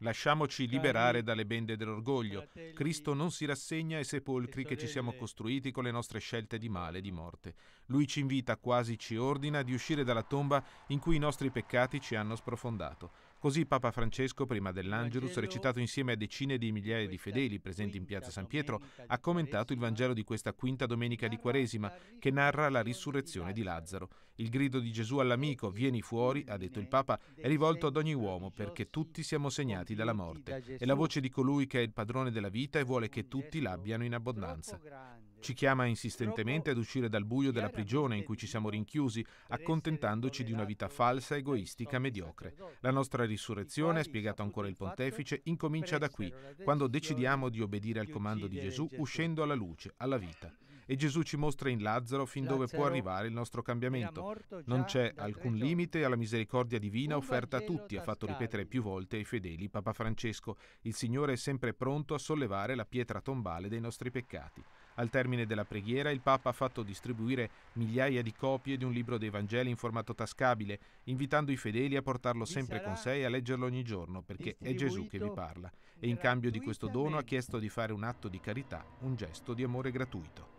Lasciamoci liberare dalle bende dell'orgoglio. Cristo non si rassegna ai sepolcri che ci siamo costruiti con le nostre scelte di male e di morte. Lui ci invita, quasi ci ordina, di uscire dalla tomba in cui i nostri peccati ci hanno sprofondato. Così Papa Francesco, prima dell'Angelus, recitato insieme a decine di migliaia di fedeli presenti in piazza San Pietro, ha commentato il Vangelo di questa quinta domenica di Quaresima, che narra la risurrezione di Lazzaro. Il grido di Gesù all'amico, vieni fuori, ha detto il Papa, è rivolto ad ogni uomo perché tutti siamo segnati dalla morte. È la voce di colui che è il padrone della vita e vuole che tutti l'abbiano in abbondanza. Ci chiama insistentemente ad uscire dal buio della prigione in cui ci siamo rinchiusi, accontentandoci di una vita falsa, egoistica, mediocre. La nostra risurrezione, ha spiegato ancora il pontefice, incomincia da qui, quando decidiamo di obbedire al comando di Gesù uscendo alla luce, alla vita. E Gesù ci mostra in Lazzaro fin dove può arrivare il nostro cambiamento. Non c'è alcun limite alla misericordia divina offerta a tutti, ha fatto ripetere più volte ai fedeli Papa Francesco. Il Signore è sempre pronto a sollevare la pietra tombale dei nostri peccati. Al termine della preghiera il Papa ha fatto distribuire migliaia di copie di un libro dei Vangeli in formato tascabile, invitando i fedeli a portarlo sempre con sé e a leggerlo ogni giorno, perché è Gesù che vi parla. E in cambio di questo dono ha chiesto di fare un atto di carità, un gesto di amore gratuito.